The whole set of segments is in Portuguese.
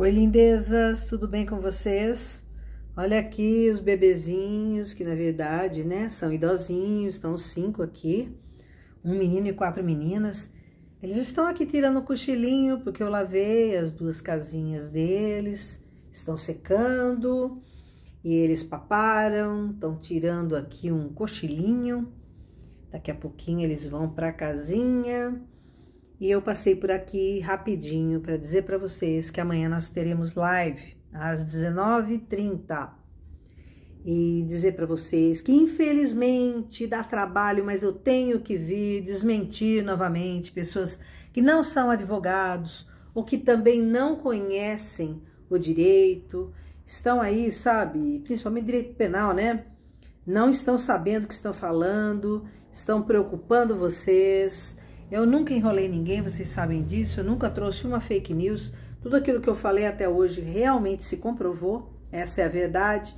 Oi, lindezas, tudo bem com vocês? Olha aqui os bebezinhos, que na verdade, né, são idosinhos, estão cinco aqui, um menino e quatro meninas. Eles estão aqui tirando o cochilinho, porque eu lavei as duas casinhas deles, estão secando, e eles paparam, estão tirando aqui um cochilinho. Daqui a pouquinho eles vão para a casinha e eu passei por aqui rapidinho para dizer para vocês que amanhã nós teremos live às 19h30. E dizer para vocês que infelizmente dá trabalho, mas eu tenho que vir desmentir novamente pessoas que não são advogados ou que também não conhecem o direito, estão aí, sabe, principalmente direito penal, né? Não estão sabendo o que estão falando, estão preocupando vocês eu nunca enrolei ninguém, vocês sabem disso, eu nunca trouxe uma fake news. Tudo aquilo que eu falei até hoje realmente se comprovou, essa é a verdade.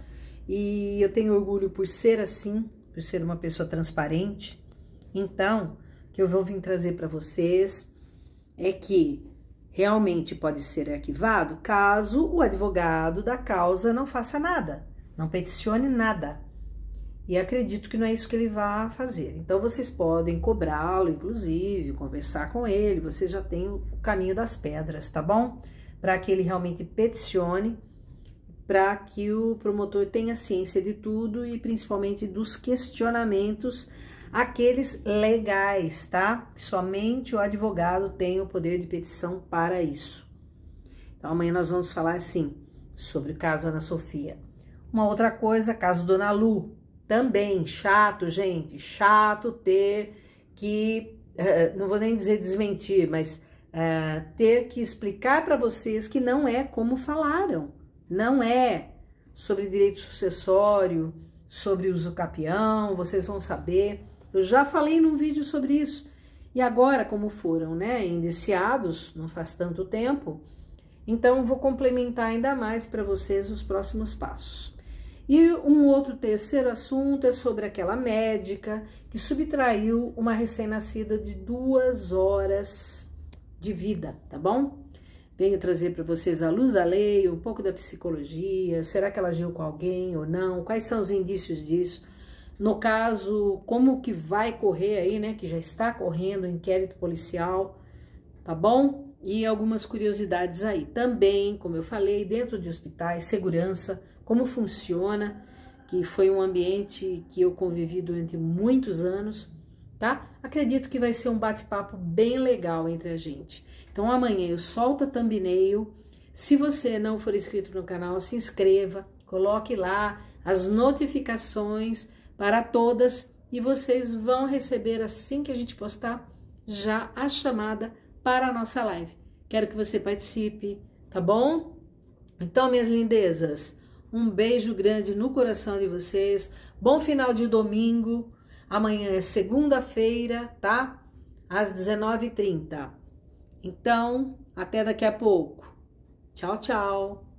E eu tenho orgulho por ser assim, por ser uma pessoa transparente. Então, o que eu vou vir trazer para vocês é que realmente pode ser arquivado caso o advogado da causa não faça nada, não peticione nada. E acredito que não é isso que ele vai fazer. Então vocês podem cobrá-lo, inclusive, conversar com ele, você já tem o caminho das pedras, tá bom? Para que ele realmente peticione, para que o promotor tenha ciência de tudo e principalmente dos questionamentos, aqueles legais, tá? Somente o advogado tem o poder de petição para isso. Então amanhã nós vamos falar assim sobre o caso Ana Sofia. Uma outra coisa, caso Dona Lu, também chato, gente, chato ter que, eh, não vou nem dizer desmentir, mas eh, ter que explicar para vocês que não é como falaram, não é sobre direito sucessório, sobre uso capião, vocês vão saber. Eu já falei num vídeo sobre isso. E agora, como foram né, indiciados, não faz tanto tempo, então vou complementar ainda mais para vocês os próximos passos. E um outro terceiro assunto é sobre aquela médica que subtraiu uma recém-nascida de duas horas de vida, tá bom? Venho trazer para vocês a luz da lei, um pouco da psicologia, será que ela agiu com alguém ou não, quais são os indícios disso. No caso, como que vai correr aí, né, que já está correndo o inquérito policial, tá bom? e algumas curiosidades aí. Também, como eu falei, dentro de hospitais, segurança, como funciona, que foi um ambiente que eu convivi durante muitos anos, tá? Acredito que vai ser um bate-papo bem legal entre a gente. Então, amanhã eu solto a thumbnail. Se você não for inscrito no canal, se inscreva, coloque lá as notificações para todas e vocês vão receber assim que a gente postar já a chamada para a nossa live. Quero que você participe, tá bom? Então, minhas lindezas, um beijo grande no coração de vocês. Bom final de domingo. Amanhã é segunda-feira, tá? Às 19h30. Então, até daqui a pouco. Tchau, tchau.